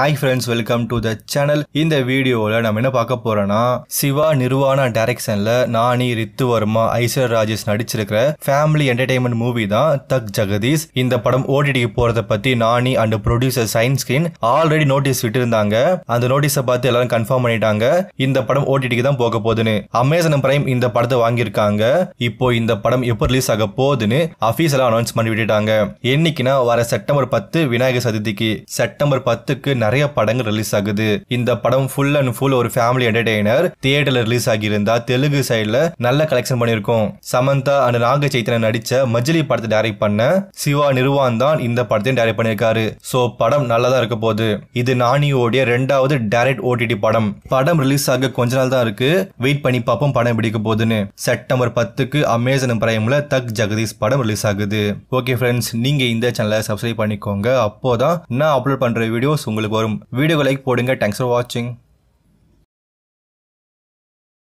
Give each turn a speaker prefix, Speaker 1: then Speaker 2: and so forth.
Speaker 1: hi friends welcome to the channel இந்த வீடியோவில் நம்ம என்ன பார்க்க போகிறோன்னா சிவா நிர்வாணா டைரக்ஷனில் நானி ரித்து வர்மா ஐஸ்வர் ராஜேஷ் நடிச்சிருக்கிற ஃபேமிலி என்டர்டைன்மெண்ட் மூவி தான் தக் ஜெகதீஷ் இந்த படம் ஓடிடிக்கு போகிறத பற்றி Nani and producer shine screen already notice விட்டுருந்தாங்க அந்த நோட்டீஸை பார்த்து எல்லாரும் கன்ஃபார்ம் பண்ணிட்டாங்க இந்த படம் ஓடிடிக்கு தான் போக போகுதுன்னு அமேசான் பிரைம் இந்த படத்தை வாங்கியிருக்காங்க இப்போ இந்த படம் எப்போ ரிலீஸ் ஆக போகுதுன்னு அஃபீஸ் எல்லாம் அனௌன்ஸ் பண்ணி விட்டுட்டாங்க என்னைக்குன்னா வர செப்டம்பர் பத்து விநாயகர் சதுர்த்திக்கு செப்டம்பர் பத்துக்கு நிறைய படங்கள் ரிலீஸ் ஆகுது இந்த படம் ஃபுல் அண்ட் ஃபுல் ஒரு ஃபேமிலி என்டர்டெய்னர் தியேட்டர்ல ரிலீஸ் ஆகியிருந்தா தெலுங்கு சைடுல நல்ல கலெக்ஷன் பண்ணிருக்கோம் சமந்தா அண்ட் நாக சைத்தன நடிச்ச மஜ்லி படத்தை டைரக்ட் பண்ண சிவா நிர்வான் தான் இந்த படத்தையும் டைரக்ட் பண்ணிருக்காரு ஸோ படம் நல்லா இருக்க போகுது இது நானியோடைய ரெண்டாவது டைரக்ட் ஓடிடி படம் படம் ரிலீஸ் ஆக கொஞ்ச நாள் தான் இருக்கு வெயிட் பண்ணி பார்ப்போம் படம் பிடிக்க போகுதுன்னு செப்டம்பர் பத்துக்கு அமேசான் பிரைம்ல தக் ஜெகதீஷ் படம் ரிலீஸ் ஆகுது ஓகே ஃப்ரெண்ட்ஸ் நீங்க இந்த சேனலை சப்ஸ்கிரைப் பண்ணிக்கோங்க அப்போதான் நான் அப்லோட் பண்ற வீடியோஸ் உங்களுக்கு வரும் வீடியோ லைக் போடுங்க தேங்க்ஸ் ஃபார் வாட்சிங்